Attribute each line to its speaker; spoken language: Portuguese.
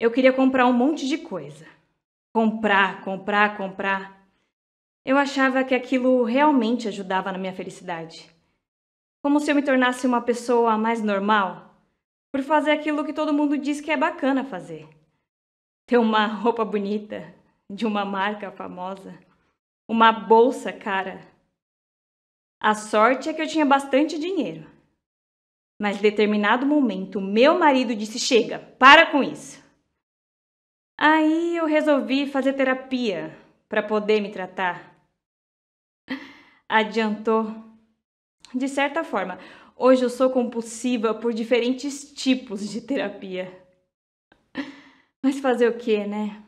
Speaker 1: Eu queria comprar um monte de coisa. Comprar, comprar, comprar. Eu achava que aquilo realmente ajudava na minha felicidade. Como se eu me tornasse uma pessoa mais normal por fazer aquilo que todo mundo diz que é bacana fazer. Ter uma roupa bonita, de uma marca famosa, uma bolsa cara. A sorte é que eu tinha bastante dinheiro. Mas em determinado momento, meu marido disse: Chega, para com isso. Aí eu resolvi fazer terapia para poder me tratar. Adiantou. De certa forma, hoje eu sou compulsiva por diferentes tipos de terapia. Mas fazer o quê, né?